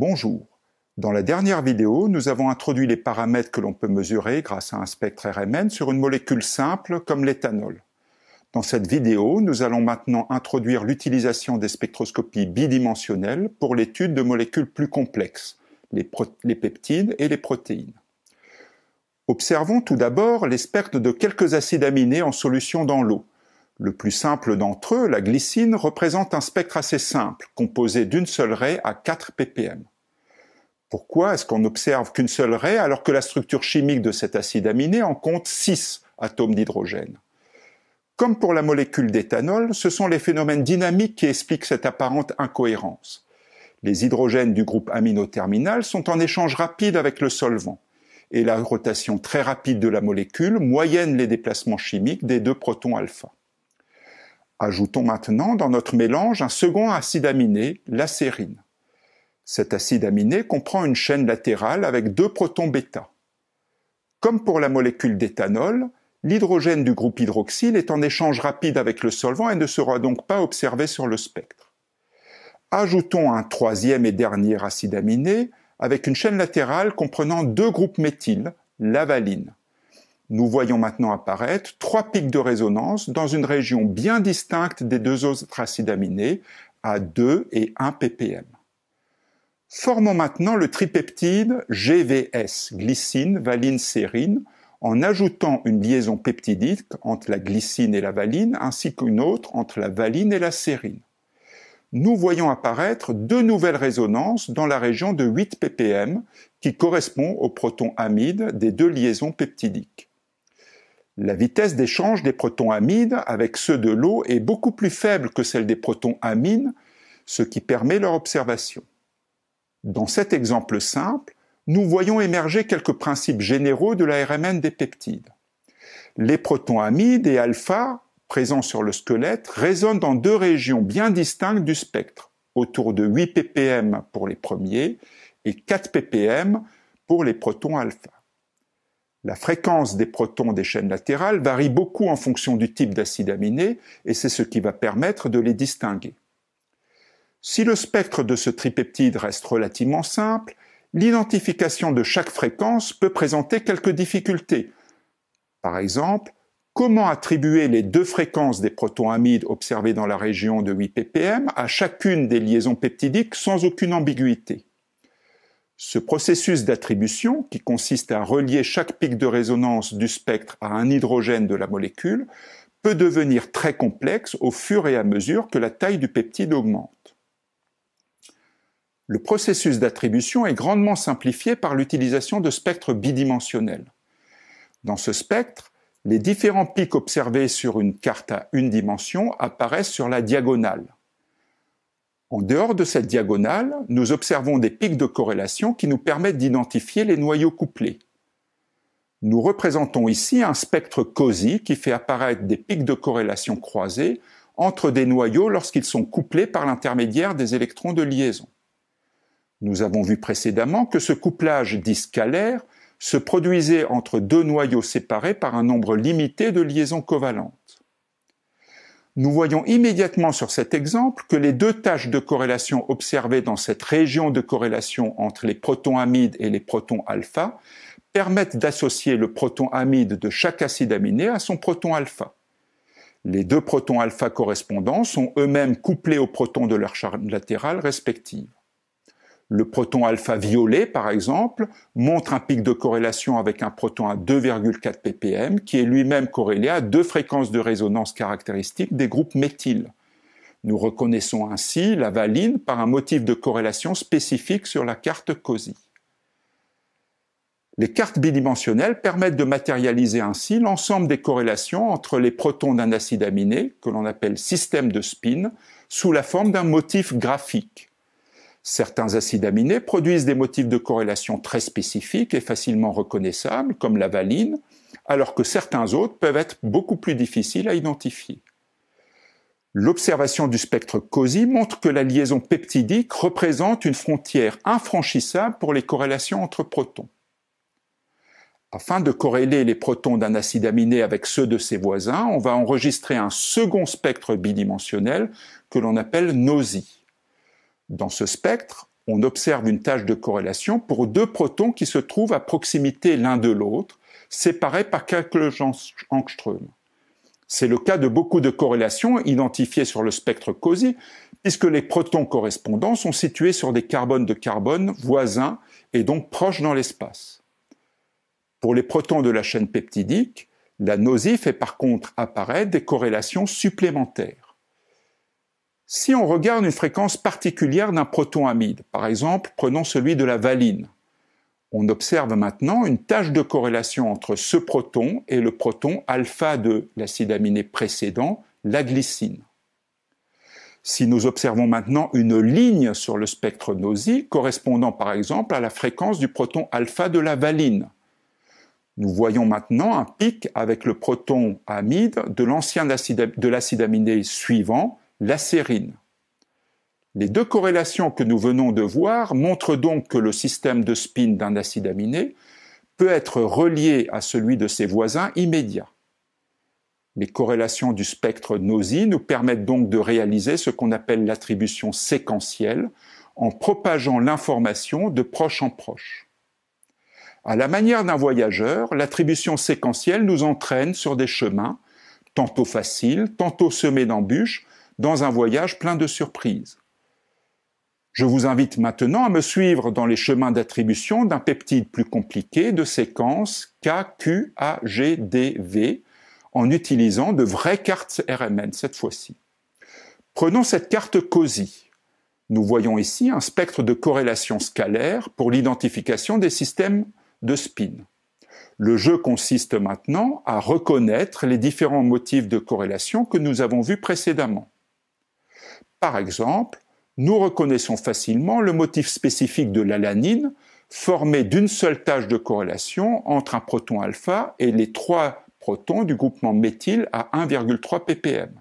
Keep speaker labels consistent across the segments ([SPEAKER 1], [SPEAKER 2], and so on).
[SPEAKER 1] Bonjour. Dans la dernière vidéo, nous avons introduit les paramètres que l'on peut mesurer grâce à un spectre RMN sur une molécule simple comme l'éthanol. Dans cette vidéo, nous allons maintenant introduire l'utilisation des spectroscopies bidimensionnelles pour l'étude de molécules plus complexes, les, les peptides et les protéines. Observons tout d'abord les spectres de quelques acides aminés en solution dans l'eau. Le plus simple d'entre eux, la glycine, représente un spectre assez simple, composé d'une seule raie à 4 ppm. Pourquoi est-ce qu'on n'observe qu'une seule raie alors que la structure chimique de cet acide aminé en compte 6 atomes d'hydrogène Comme pour la molécule d'éthanol, ce sont les phénomènes dynamiques qui expliquent cette apparente incohérence. Les hydrogènes du groupe amino sont en échange rapide avec le solvant, et la rotation très rapide de la molécule moyenne les déplacements chimiques des deux protons alpha. Ajoutons maintenant dans notre mélange un second acide aminé, la sérine. Cet acide aminé comprend une chaîne latérale avec deux protons bêta. Comme pour la molécule d'éthanol, l'hydrogène du groupe hydroxyle est en échange rapide avec le solvant et ne sera donc pas observé sur le spectre. Ajoutons un troisième et dernier acide aminé avec une chaîne latérale comprenant deux groupes méthyl, l'avaline. Nous voyons maintenant apparaître trois pics de résonance dans une région bien distincte des deux autres acides aminés, à 2 et 1 ppm. Formons maintenant le tripeptide GVS, glycine, valine, sérine, en ajoutant une liaison peptidique entre la glycine et la valine, ainsi qu'une autre entre la valine et la sérine. Nous voyons apparaître deux nouvelles résonances dans la région de 8 ppm qui correspond au proton amide des deux liaisons peptidiques. La vitesse d'échange des protons amides avec ceux de l'eau est beaucoup plus faible que celle des protons amines, ce qui permet leur observation. Dans cet exemple simple, nous voyons émerger quelques principes généraux de la RMN des peptides. Les protons amides et alpha, présents sur le squelette, résonnent dans deux régions bien distinctes du spectre, autour de 8 ppm pour les premiers et 4 ppm pour les protons alpha. La fréquence des protons des chaînes latérales varie beaucoup en fonction du type d'acide aminé et c'est ce qui va permettre de les distinguer. Si le spectre de ce tripeptide reste relativement simple, l'identification de chaque fréquence peut présenter quelques difficultés. Par exemple, comment attribuer les deux fréquences des protons amides observées dans la région de 8 ppm à chacune des liaisons peptidiques sans aucune ambiguïté ce processus d'attribution, qui consiste à relier chaque pic de résonance du spectre à un hydrogène de la molécule, peut devenir très complexe au fur et à mesure que la taille du peptide augmente. Le processus d'attribution est grandement simplifié par l'utilisation de spectres bidimensionnels. Dans ce spectre, les différents pics observés sur une carte à une dimension apparaissent sur la diagonale. En dehors de cette diagonale, nous observons des pics de corrélation qui nous permettent d'identifier les noyaux couplés. Nous représentons ici un spectre COSI qui fait apparaître des pics de corrélation croisés entre des noyaux lorsqu'ils sont couplés par l'intermédiaire des électrons de liaison. Nous avons vu précédemment que ce couplage discalaire se produisait entre deux noyaux séparés par un nombre limité de liaisons covalentes nous voyons immédiatement sur cet exemple que les deux tâches de corrélation observées dans cette région de corrélation entre les protons amides et les protons alpha permettent d'associer le proton amide de chaque acide aminé à son proton alpha. Les deux protons alpha correspondants sont eux-mêmes couplés aux protons de leur charge latérale respective. Le proton alpha violet, par exemple, montre un pic de corrélation avec un proton à 2,4 ppm, qui est lui-même corrélé à deux fréquences de résonance caractéristiques des groupes méthyl. Nous reconnaissons ainsi la valine par un motif de corrélation spécifique sur la carte COSI. Les cartes bidimensionnelles permettent de matérialiser ainsi l'ensemble des corrélations entre les protons d'un acide aminé, que l'on appelle système de spin, sous la forme d'un motif graphique. Certains acides aminés produisent des motifs de corrélation très spécifiques et facilement reconnaissables, comme la valine, alors que certains autres peuvent être beaucoup plus difficiles à identifier. L'observation du spectre COSI montre que la liaison peptidique représente une frontière infranchissable pour les corrélations entre protons. Afin de corréler les protons d'un acide aminé avec ceux de ses voisins, on va enregistrer un second spectre bidimensionnel que l'on appelle NOSI. Dans ce spectre, on observe une tâche de corrélation pour deux protons qui se trouvent à proximité l'un de l'autre, séparés par quelques angström. C'est le cas de beaucoup de corrélations identifiées sur le spectre COSY puisque les protons correspondants sont situés sur des carbones de carbone voisins et donc proches dans l'espace. Pour les protons de la chaîne peptidique, la nausée fait par contre apparaître des corrélations supplémentaires. Si on regarde une fréquence particulière d'un proton amide, par exemple, prenons celui de la valine, on observe maintenant une tâche de corrélation entre ce proton et le proton alpha de l'acide aminé précédent, la glycine. Si nous observons maintenant une ligne sur le spectre nausée correspondant par exemple à la fréquence du proton alpha de la valine, nous voyons maintenant un pic avec le proton amide de l'ancien de l'acide aminé suivant, la sérine. Les deux corrélations que nous venons de voir montrent donc que le système de spin d'un acide aminé peut être relié à celui de ses voisins immédiats. Les corrélations du spectre nausée nous permettent donc de réaliser ce qu'on appelle l'attribution séquentielle en propageant l'information de proche en proche. À la manière d'un voyageur, l'attribution séquentielle nous entraîne sur des chemins, tantôt faciles, tantôt semés d'embûches, dans un voyage plein de surprises. Je vous invite maintenant à me suivre dans les chemins d'attribution d'un peptide plus compliqué de séquence KQAGDV en utilisant de vraies cartes RMN cette fois-ci. Prenons cette carte COSI. Nous voyons ici un spectre de corrélation scalaire pour l'identification des systèmes de spin. Le jeu consiste maintenant à reconnaître les différents motifs de corrélation que nous avons vus précédemment. Par exemple, nous reconnaissons facilement le motif spécifique de l'alanine formé d'une seule tâche de corrélation entre un proton alpha et les trois protons du groupement méthyle à 1,3 ppm.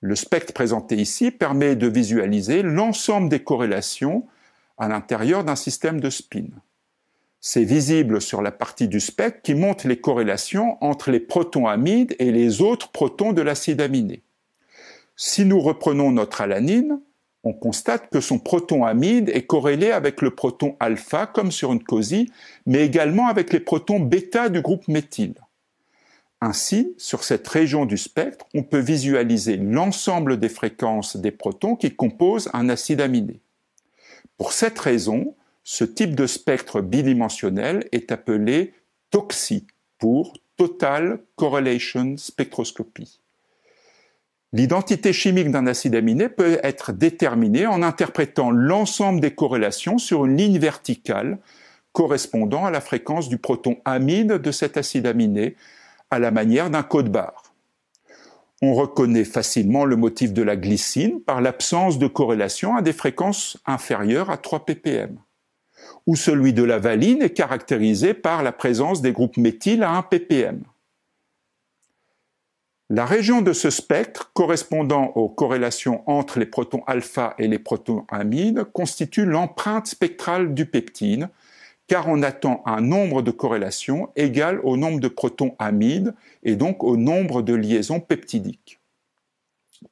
[SPEAKER 1] Le spectre présenté ici permet de visualiser l'ensemble des corrélations à l'intérieur d'un système de spin. C'est visible sur la partie du spectre qui montre les corrélations entre les protons amides et les autres protons de l'acide aminé. Si nous reprenons notre alanine, on constate que son proton amide est corrélé avec le proton alpha, comme sur une COSI, mais également avec les protons bêta du groupe méthyle. Ainsi, sur cette région du spectre, on peut visualiser l'ensemble des fréquences des protons qui composent un acide aminé. Pour cette raison, ce type de spectre bidimensionnel est appelé TOXI pour Total Correlation Spectroscopy. L'identité chimique d'un acide aminé peut être déterminée en interprétant l'ensemble des corrélations sur une ligne verticale correspondant à la fréquence du proton amine de cet acide aminé à la manière d'un code barre. On reconnaît facilement le motif de la glycine par l'absence de corrélation à des fréquences inférieures à 3 ppm. Ou celui de la valine est caractérisé par la présence des groupes méthyl à 1 ppm. La région de ce spectre, correspondant aux corrélations entre les protons alpha et les protons amides, constitue l'empreinte spectrale du peptide, car on attend un nombre de corrélations égal au nombre de protons amides et donc au nombre de liaisons peptidiques.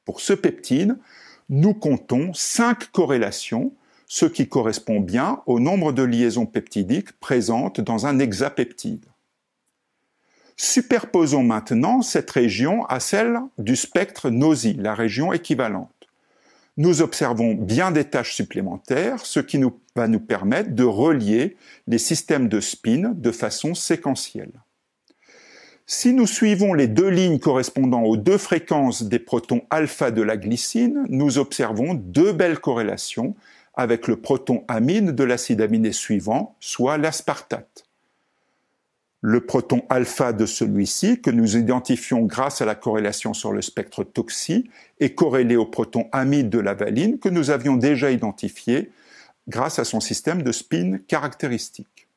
[SPEAKER 1] Pour ce peptide, nous comptons cinq corrélations, ce qui correspond bien au nombre de liaisons peptidiques présentes dans un hexapeptide. Superposons maintenant cette région à celle du spectre nausée, la région équivalente. Nous observons bien des tâches supplémentaires, ce qui va nous permettre de relier les systèmes de spin de façon séquentielle. Si nous suivons les deux lignes correspondant aux deux fréquences des protons alpha de la glycine, nous observons deux belles corrélations avec le proton amine de l'acide aminé suivant, soit l'aspartate le proton alpha de celui-ci, que nous identifions grâce à la corrélation sur le spectre toxi, est corrélé au proton amide de la valine, que nous avions déjà identifié grâce à son système de spin caractéristique.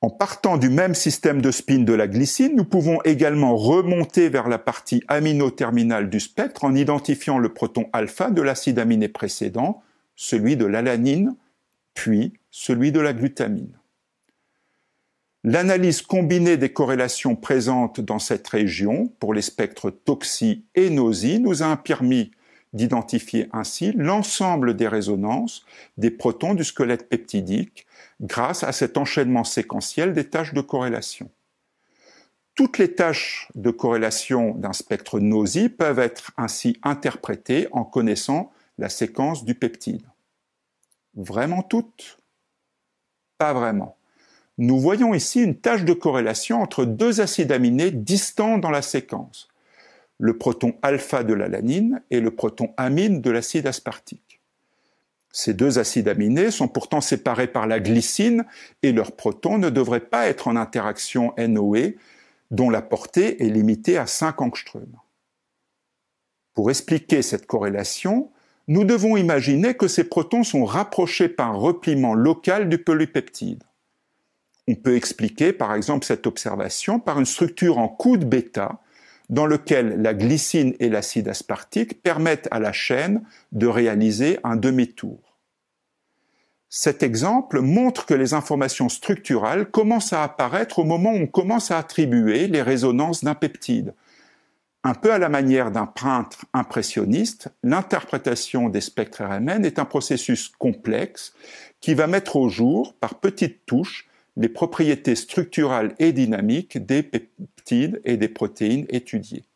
[SPEAKER 1] En partant du même système de spin de la glycine, nous pouvons également remonter vers la partie aminoterminale du spectre en identifiant le proton alpha de l'acide aminé précédent, celui de l'alanine, puis celui de la glutamine l'analyse combinée des corrélations présentes dans cette région pour les spectres toxi et nausie nous a permis d'identifier ainsi l'ensemble des résonances des protons du squelette peptidique grâce à cet enchaînement séquentiel des tâches de corrélation. Toutes les tâches de corrélation d'un spectre nausie peuvent être ainsi interprétées en connaissant la séquence du peptide. Vraiment toutes Pas vraiment. Nous voyons ici une tâche de corrélation entre deux acides aminés distants dans la séquence, le proton alpha de l'alanine et le proton amine de l'acide aspartique. Ces deux acides aminés sont pourtant séparés par la glycine et leurs protons ne devraient pas être en interaction NOE, dont la portée est limitée à 5 angstroms. Pour expliquer cette corrélation, nous devons imaginer que ces protons sont rapprochés par un repliement local du polypeptide. On peut expliquer par exemple cette observation par une structure en coude bêta dans lequel la glycine et l'acide aspartique permettent à la chaîne de réaliser un demi-tour. Cet exemple montre que les informations structurales commencent à apparaître au moment où on commence à attribuer les résonances d'un peptide. Un peu à la manière d'un peintre impressionniste, l'interprétation des spectres RMN est un processus complexe qui va mettre au jour, par petites touches, les propriétés structurales et dynamiques des peptides et des protéines étudiées.